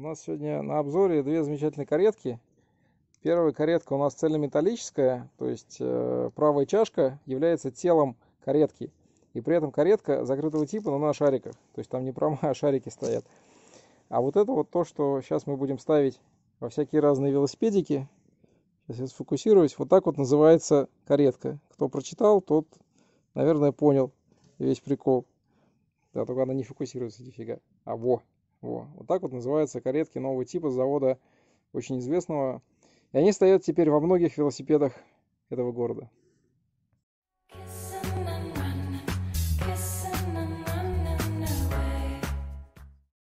У нас сегодня на обзоре две замечательные каретки. Первая каретка у нас цельнометаллическая, то есть э, правая чашка является телом каретки. И при этом каретка закрытого типа, но на шариках. То есть там не прома, а шарики стоят. А вот это вот то, что сейчас мы будем ставить во всякие разные велосипедики. Сейчас я сфокусируюсь. Вот так вот называется каретка. Кто прочитал, тот, наверное, понял весь прикол. Да, только она не фокусируется нифига. А во! Во. Вот так вот называются каретки нового типа завода очень известного. И они стоят теперь во многих велосипедах этого города.